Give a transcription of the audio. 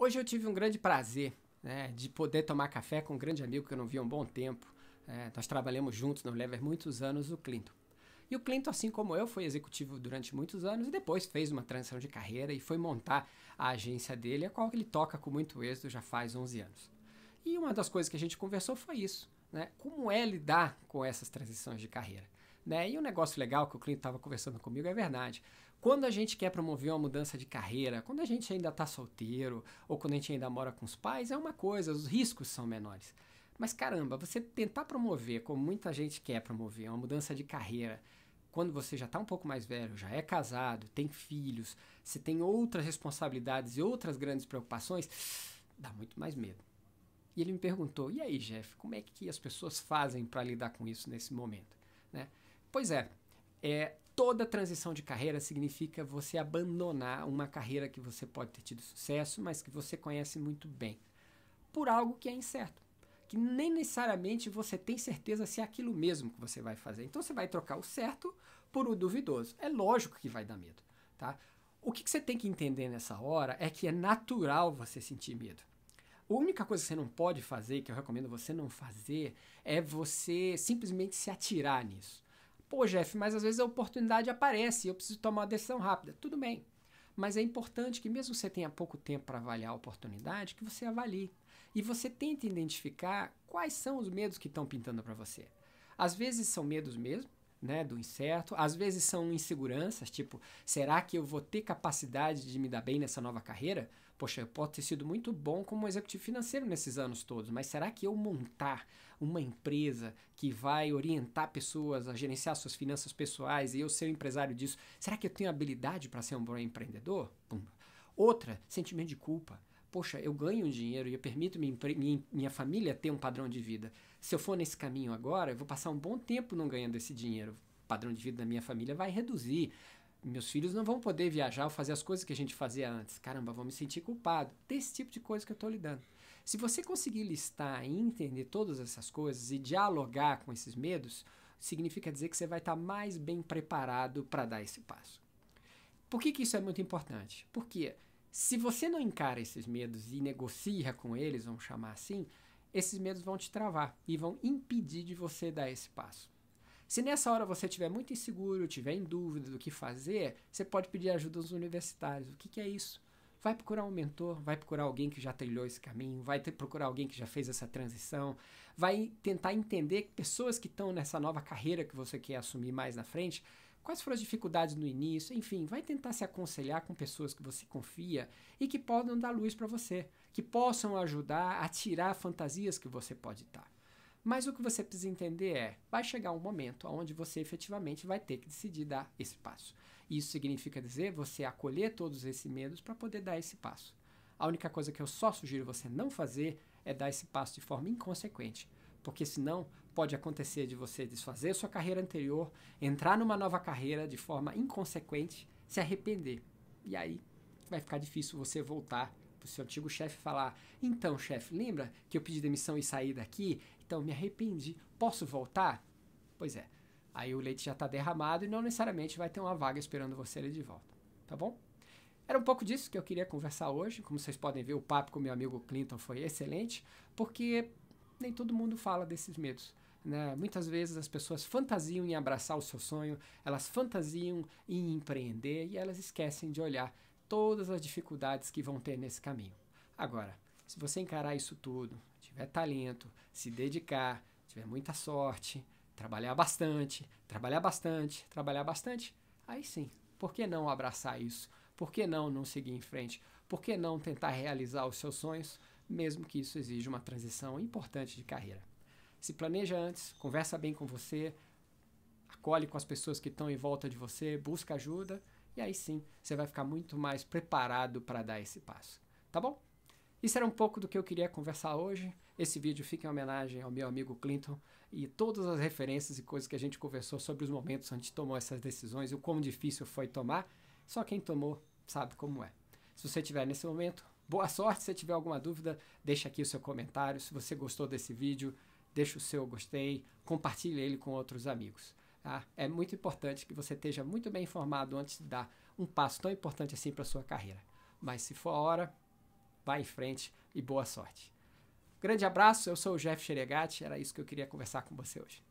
Hoje eu tive um grande prazer né, de poder tomar café com um grande amigo que eu não vi há um bom tempo. É, nós trabalhamos juntos no Lever muitos anos, o Clinton. E o Clinton, assim como eu, foi executivo durante muitos anos e depois fez uma transição de carreira e foi montar a agência dele, a qual ele toca com muito êxito já faz 11 anos. E uma das coisas que a gente conversou foi isso, né? Como é lidar com essas transições de carreira, né? E um negócio legal que o Clinton estava conversando comigo é verdade. Quando a gente quer promover uma mudança de carreira, quando a gente ainda está solteiro ou quando a gente ainda mora com os pais, é uma coisa, os riscos são menores. Mas caramba, você tentar promover, como muita gente quer promover, uma mudança de carreira, quando você já está um pouco mais velho, já é casado, tem filhos, você tem outras responsabilidades e outras grandes preocupações, dá muito mais medo. E ele me perguntou: e aí, Jeff, como é que as pessoas fazem para lidar com isso nesse momento? Né? Pois é, é, toda transição de carreira significa você abandonar uma carreira que você pode ter tido sucesso, mas que você conhece muito bem, por algo que é incerto, que nem necessariamente você tem certeza se é aquilo mesmo que você vai fazer. Então você vai trocar o certo por o duvidoso. É lógico que vai dar medo, tá? O que, que você tem que entender nessa hora é que é natural você sentir medo. A única coisa que você não pode fazer, que eu recomendo você não fazer, é você simplesmente se atirar nisso. Pô, Jeff, mas às vezes a oportunidade aparece e eu preciso tomar uma decisão rápida. Tudo bem. Mas é importante que, mesmo você tenha pouco tempo para avaliar a oportunidade, que você avalie. E você tente identificar quais são os medos que estão pintando para você. Às vezes são medos mesmo, né, do incerto. Às vezes são inseguranças, tipo, será que eu vou ter capacidade de me dar bem nessa nova carreira? Poxa, eu posso ter sido muito bom como executivo financeiro nesses anos todos, mas será que eu montar uma empresa que vai orientar pessoas a gerenciar suas finanças pessoais e eu ser um empresário disso, será que eu tenho habilidade para ser um bom empreendedor? Pum. Outra, sentimento de culpa poxa, eu ganho dinheiro e eu permito minha, família ter um padrão de vida. Se eu for nesse caminho agora, eu vou passar um bom tempo não ganhando esse dinheiro. O padrão de vida da minha família vai reduzir. Meus filhos não vão poder viajar ou fazer as coisas que a gente fazia antes. Caramba, vão me sentir culpado. Desse tipo de coisa que eu estou lidando. Se você conseguir listar e entender todas essas coisas e dialogar com esses medos, significa dizer que você vai estar tá mais bem preparado para dar esse passo. Por que, que isso é muito importante? Porque se você não encara esses medos e negocia com eles, vamos chamar assim, esses medos vão te travar e vão impedir de você dar esse passo. Se nessa hora você estiver muito inseguro, estiver em dúvida do que fazer, você pode pedir ajuda aos universitários. O que, que é isso? Vai procurar um mentor, vai procurar alguém que já trilhou esse caminho, vai ter, procurar alguém que já fez essa transição, vai tentar entender pessoas que estão nessa nova carreira que você quer assumir mais na frente, quais foram as dificuldades no início, enfim, vai tentar se aconselhar com pessoas que você confia e que podem dar luz para você, que possam ajudar a tirar fantasias que você pode estar. Mas o que você precisa entender é, vai chegar um momento onde você efetivamente vai ter que decidir dar esse passo. Isso significa dizer você acolher todos esses medos para poder dar esse passo. A única coisa que eu só sugiro você não fazer é dar esse passo de forma inconsequente, porque senão pode acontecer de você desfazer sua carreira anterior, entrar numa nova carreira de forma inconsequente, se arrepender. E aí vai ficar difícil você voltar para o seu antigo chefe falar: Então, chefe, lembra que eu pedi demissão e saí daqui? Então me arrependi, posso voltar? Pois é, aí o leite já está derramado e não necessariamente vai ter uma vaga esperando você ali de volta, tá bom? Era um pouco disso que eu queria conversar hoje. Como vocês podem ver, o papo com meu amigo Clinton foi excelente, porque nem todo mundo fala desses medos. Né? Muitas vezes as pessoas fantasiam em abraçar o seu sonho, elas fantasiam em empreender e elas esquecem de olhar todas as dificuldades que vão ter nesse caminho. Agora, se você encarar isso tudo, tiver talento, se dedicar, tiver muita sorte, trabalhar bastante, trabalhar bastante, trabalhar bastante, aí sim, por que não abraçar isso? Por que não não seguir em frente? Por que não tentar realizar os seus sonhos, mesmo que isso exija uma transição importante de carreira? se planeja antes, conversa bem com você, acolhe com as pessoas que estão em volta de você, busca ajuda e aí sim você vai ficar muito mais preparado para dar esse passo, tá bom? Isso era um pouco do que eu queria conversar hoje. Esse vídeo fica em homenagem ao meu amigo Clinton e todas as referências e coisas que a gente conversou sobre os momentos onde tomou essas decisões e o quão difícil foi tomar. Só quem tomou sabe como é. Se você tiver nesse momento, boa sorte. Se tiver alguma dúvida, deixa aqui o seu comentário. Se você gostou desse vídeo, deixa o seu gostei, compartilhe ele com outros amigos. Tá? É muito importante que você esteja muito bem informado antes de dar um passo tão importante assim para a sua carreira. Mas se for a hora, vá em frente e boa sorte. Grande abraço, eu sou o Jeff Xeregatti, era isso que eu queria conversar com você hoje.